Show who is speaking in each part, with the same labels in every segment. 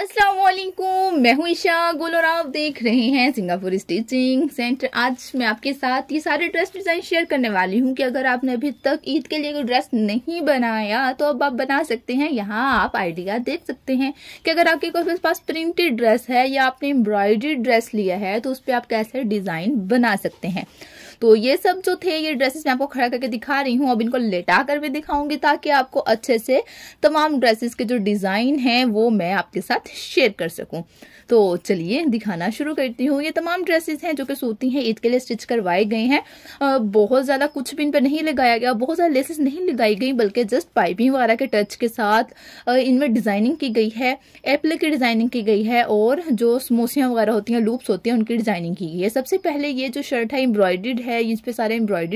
Speaker 1: असलकुम मैं हूँ ईशा गुल और आप देख रहे हैं सिंगापुर स्टिचिंग सेंटर आज मैं आपके साथ ये सारे ड्रेस डिज़ाइन शेयर करने वाली हूँ कि अगर आपने अभी तक ईद के लिए कोई ड्रेस नहीं बनाया तो अब आप बना सकते हैं यहाँ आप आइडिया देख सकते हैं कि अगर आपके कोई पास प्रिंटेड ड्रेस है या आपने एम्ब्रॉयडरी ड्रेस लिया है तो उस पर आप कैसे डिज़ाइन बना सकते हैं तो ये सब जो थे ये ड्रेसेस मैं आपको खड़ा करके दिखा रही हूँ अब इनको लेटा कर भी दिखाऊंगी ताकि आपको अच्छे से तमाम ड्रेसेस के जो डिज़ाइन है वो मैं आपके साथ शेयर कर सकूँ तो चलिए दिखाना शुरू करती हूँ ये तमाम ड्रेसेस हैं जो कि सूती हैं ईद के लिए स्टिच करवाए गए हैं बहुत ज़्यादा कुछ भी इन पर नहीं लगाया गया बहुत ज़्यादा लेसेस नहीं लगाई गई बल्कि जस्ट पाइपिंग वगैरह के टच के साथ इनमें डिज़ाइनिंग की गई है एप्ले की डिज़ाइनिंग की गई है और जो समोसियाँ वगैरह होती हैं लूप्स होती हैं उनकी डिज़ाइनिंग की गई है सबसे पहले ये जो शर्ट है एम्ब्रॉयड्रीड है है इस पर सारे एम्ब्रॉयड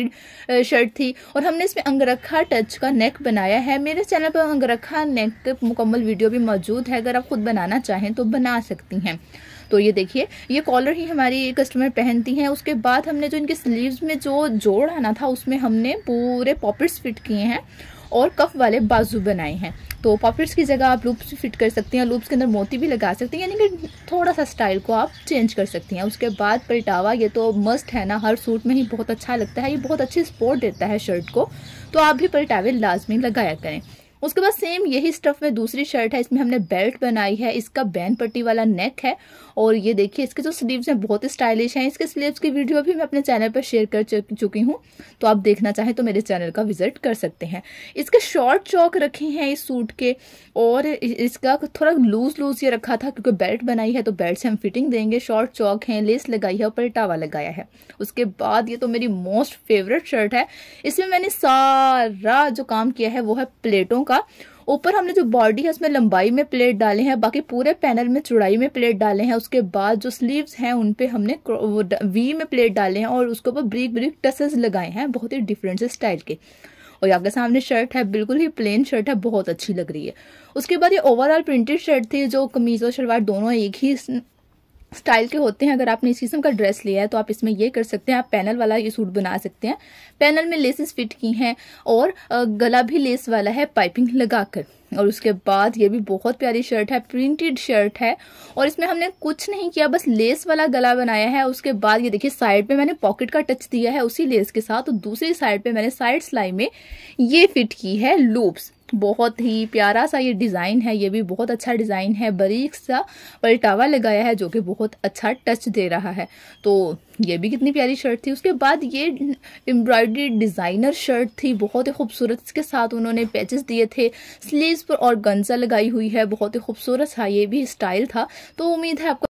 Speaker 1: शर्ट थी और हमने इसमें अंगरखा टच का नेक बनाया है मेरे चैनल पर अंगरखा नेक मुकम्मल वीडियो भी मौजूद है अगर आप खुद बनाना चाहें तो बना सकती हैं तो ये देखिए ये कॉलर ही हमारी कस्टमर पहनती हैं उसके बाद हमने जो इनके स्लीव्स में जो जोड़ आना था उसमें हमने पूरे पॉपिट्स फिट किए हैं और कफ वाले बाजू बनाए हैं तो पॉपिट्स की जगह आप लूप्स भी फिट कर सकती हैं लूप्स के अंदर मोती भी लगा सकती हैं यानी कि थोड़ा सा स्टाइल को आप चेंज कर सकती हैं उसके बाद पलटावा ये तो मस्ट है ना हर सूट में ही बहुत अच्छा लगता है ये बहुत अच्छी सपोर्ट देता है शर्ट को तो आप भी पलटावे लाजमी लगाया करें उसके बाद सेम यही स्टफ में दूसरी शर्ट है इसमें हमने बेल्ट बनाई है इसका बैन पट्टी वाला नेक है और ये देखिए इसके जो स्लीव्स हैं बहुत स्टाइलिश हैं इसके स्लीव्स की वीडियो भी मैं अपने चैनल पर शेयर कर चुकी हूँ तो आप देखना चाहें तो मेरे चैनल का विजिट कर सकते हैं इसके शॉर्ट चौक रखे हैं इस सूट के और इसका थोड़ा लूज लूज ये रखा था क्योंकि बेल्ट बनाई है तो बेल्ट से हम फिटिंग देंगे शॉर्ट चौक है लेस लगाई है और पलटावा लगाया है उसके बाद ये तो मेरी मोस्ट फेवरेट शर्ट है इसमें मैंने सारा जो काम किया है वो है प्लेटों का का ऊपर हमने जो बॉडी है उसमें लंबाई में प्लेट डाले हैं बाकी पूरे पैनल में चौड़ाई में प्लेट डाले हैं उसके बाद जो स्लीव्स हैं उन पे हमने वी में प्लेट डाले हैं और उसके ऊपर ब्रीक ब्रीक टसेस लगाए हैं बहुत ही डिफरेंट से स्टाइल के और यहाँ के सामने शर्ट है बिल्कुल ही प्लेन शर्ट है बहुत अच्छी लग रही है उसके बाद ये ओवरऑल प्रिंटेड शर्ट थी जो कमीज और शलवार दोनों एक ही स्टाइल के होते हैं अगर आपने इस किस्म का ड्रेस लिया है तो आप इसमें ये कर सकते हैं आप पैनल वाला ये सूट बना सकते हैं पैनल में लेसेस फिट की हैं और गला भी लेस वाला है पाइपिंग लगाकर और उसके बाद ये भी बहुत प्यारी शर्ट है प्रिंटेड शर्ट है और इसमें हमने कुछ नहीं किया बस लेस वाला गला बनाया है उसके बाद ये देखिए साइड पे मैंने पॉकेट का टच दिया है उसी लेस के साथ और दूसरी साइड पे मैंने साइड सिलाई में ये फिट की है लूप्स बहुत ही प्यारा सा ये डिज़ाइन है ये भी बहुत अच्छा डिज़ाइन है बारीक सा पलटावा लगाया है जो कि बहुत अच्छा टच दे रहा है तो ये भी कितनी प्यारी शर्ट थी उसके बाद ये एम्ब्रॉयडरी डिज़ाइनर शर्ट थी बहुत ही खूबसूरत इसके साथ उन्होंने पैचेस दिए थे स्लीव्स पर और गंजा लगाई हुई है बहुत ही खूबसूरत था ये भी स्टाइल था तो उम्मीद है आपको